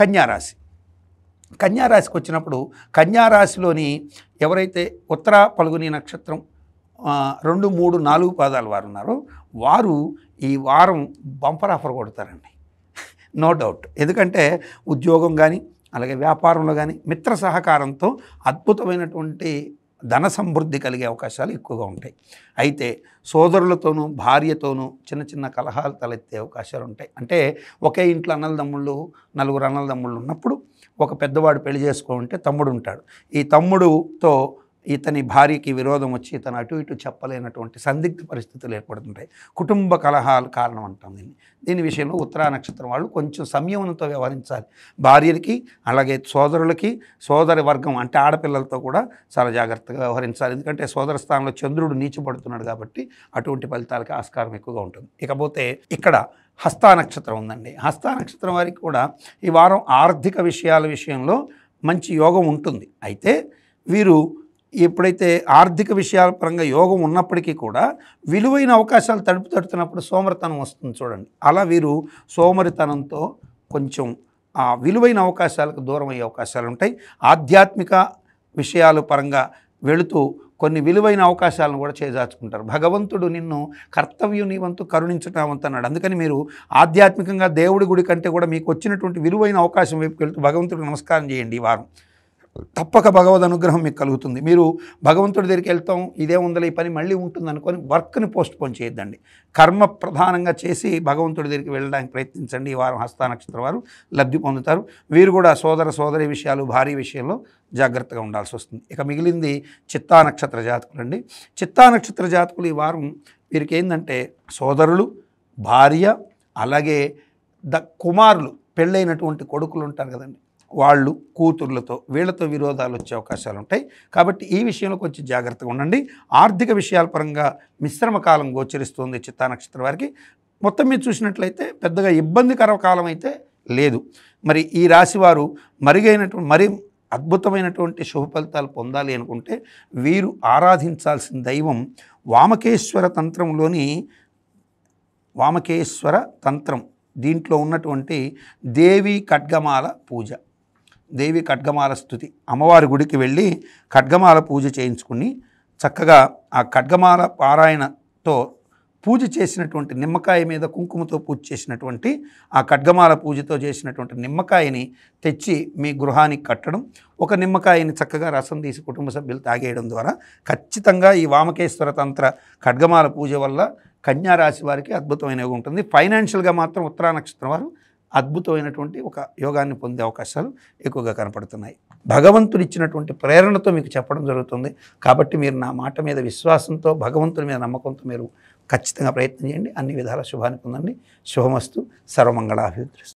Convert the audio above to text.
కన్యారాశి కన్యారాశికి వచ్చినప్పుడు కన్యారాశిలోని ఎవరైతే ఉత్తర పలుగుని నక్షత్రం రెండు మూడు నాలుగు పాదాలు వారు ఉన్నారో వారు ఈ వారం బంపర్ ఆఫర్ కొడతారండి నో డౌట్ ఎందుకంటే ఉద్యోగం కానీ అలాగే వ్యాపారంలో కానీ మిత్ర సహకారంతో అద్భుతమైనటువంటి ధన సమృద్ధి కలిగే అవకాశాలు ఎక్కువగా ఉంటాయి అయితే సోదరులతోనూ భార్యతోనూ చిన్న చిన్న కలహాలు తలెత్తే అవకాశాలు ఉంటాయి అంటే ఒకే ఇంట్లో అన్నలదమ్ముళ్ళు నలుగురు అన్నలదమ్ముళ్ళు ఉన్నప్పుడు ఒక పెద్దవాడు పెళ్లి చేసుకుంటే తమ్ముడు ఉంటాడు ఈ తమ్ముడుతో ఇతని భార్యకి విరోధం వచ్చి ఇతను అటు ఇటు చెప్పలేనటువంటి సందిగ్ధ పరిస్థితులు ఏర్పడుతుంటాయి కుటుంబ కలహాలు కారణం అంటాం దీన్ని దీని విషయంలో ఉత్తరా నక్షత్రం వాళ్ళు కొంచెం సంయమనంతో వ్యవహరించాలి భార్యలకి అలాగే సోదరులకి సోదరి వర్గం అంటే ఆడపిల్లలతో కూడా చాలా జాగ్రత్తగా వ్యవహరించాలి ఎందుకంటే సోదర స్థానంలో చంద్రుడు నీచిపడుతున్నాడు కాబట్టి అటువంటి ఫలితాలకి ఆస్కారం ఎక్కువగా ఉంటుంది ఇకపోతే ఇక్కడ హస్తా నక్షత్రం ఉందండి హస్తా నక్షత్రం వారికి కూడా ఈ వారం ఆర్థిక విషయాల విషయంలో మంచి యోగం ఉంటుంది అయితే వీరు ఎప్పుడైతే ఆర్థిక విషయాల పరంగా యోగం ఉన్నప్పటికీ కూడా విలువైన అవకాశాలు తడుపు తడుతున్నప్పుడు సోమరితనం వస్తుంది చూడండి అలా వీరు సోమరితనంతో కొంచెం ఆ విలువైన అవకాశాలకు దూరం అయ్యే అవకాశాలు ఉంటాయి ఆధ్యాత్మిక విషయాల పరంగా వెళుతూ కొన్ని విలువైన అవకాశాలను కూడా చేజార్చుకుంటారు భగవంతుడు నిన్ను కర్తవ్యుని వంతు కరుణించటం అందుకని మీరు ఆధ్యాత్మికంగా దేవుడి గుడి కంటే కూడా మీకు వచ్చినటువంటి విలువైన అవకాశం వైపుకి వెళ్తూ భగవంతుడికి నమస్కారం చేయండి ఈ వారం తప్పక భగవద్ అనుగ్రహం మీకు కలుగుతుంది మీరు భగవంతుడి దగ్గరికి వెళ్తాం ఇదే ఉందలే ఈ పని మళ్ళీ ఉంటుంది అనుకొని వర్క్ని పోస్ట్ పోన్ చేయొద్దండి కర్మ ప్రధానంగా చేసి భగవంతుడి దగ్గరికి వెళ్ళడానికి ప్రయత్నించండి ఈ వారం హస్తానక్షత్ర వారు లబ్ధి పొందుతారు వీరు కూడా సోదర సోదరి విషయాలు భారీ విషయంలో జాగ్రత్తగా ఉండాల్సి వస్తుంది ఇక మిగిలింది చిత్తా నక్షత్ర జాతకులు అండి చిత్తా నక్షత్ర జాతకులు ఈ వారం వీరికి ఏంటంటే సోదరులు భార్య అలాగే ద కుమారులు పెళ్ళైనటువంటి కొడుకులు ఉంటారు కదండి వాళ్ళు కూతుర్లతో వీళ్ళతో విరోధాలు వచ్చే అవకాశాలు ఉంటాయి కాబట్టి ఈ విషయంలో కొంచెం జాగ్రత్తగా ఉండండి ఆర్థిక విషయాల పరంగా మిశ్రమ కాలం గోచరిస్తుంది చిత్తా నక్షత్రం వారికి మొత్తం మీరు చూసినట్లయితే పెద్దగా ఇబ్బందికర కాలం అయితే లేదు మరి ఈ రాశివారు మరుగైనటువంటి మరి అద్భుతమైనటువంటి శుభ ఫలితాలు పొందాలి అనుకుంటే వీరు ఆరాధించాల్సిన దైవం వామకేశ్వర తంత్రంలోని వామకేశ్వర తంత్రం దీంట్లో ఉన్నటువంటి దేవి ఖడ్గమాల పూజ దేవి ఖడ్గమాల స్థుతి అమ్మవారి గుడికి వెళ్ళి ఖడ్గమాల పూజ చేయించుకుని చక్కగా ఆ ఖడ్గమాల పారాయణతో పూజ చేసినటువంటి నిమ్మకాయ మీద కుంకుమతో పూజ చేసినటువంటి ఆ ఖడ్గమాల పూజతో చేసినటువంటి నిమ్మకాయని తెచ్చి మీ గృహానికి కట్టడం ఒక నిమ్మకాయని చక్కగా రసం తీసి కుటుంబ సభ్యులు తాగేయడం ద్వారా ఖచ్చితంగా ఈ వామకేశ్వర తంత్ర ఖడ్గమాల పూజ వల్ల కన్యా రాశి వారికి అద్భుతమైనవి ఉంటుంది ఫైనాన్షియల్గా మాత్రం ఉత్తరా నక్షత్రం వారు అద్భుతమైనటువంటి ఒక యోగాన్ని పొందే అవకాశాలు ఎక్కువగా కనపడుతున్నాయి భగవంతుడు ఇచ్చినటువంటి ప్రేరణతో మీకు చెప్పడం జరుగుతుంది కాబట్టి మీరు నా మాట మీద విశ్వాసంతో భగవంతుని మీద నమ్మకంతో మీరు ఖచ్చితంగా ప్రయత్నం చేయండి అన్ని విధాల శుభాన్ని పొందండి శుభమస్తు సర్వమంగళాభివృద్ధి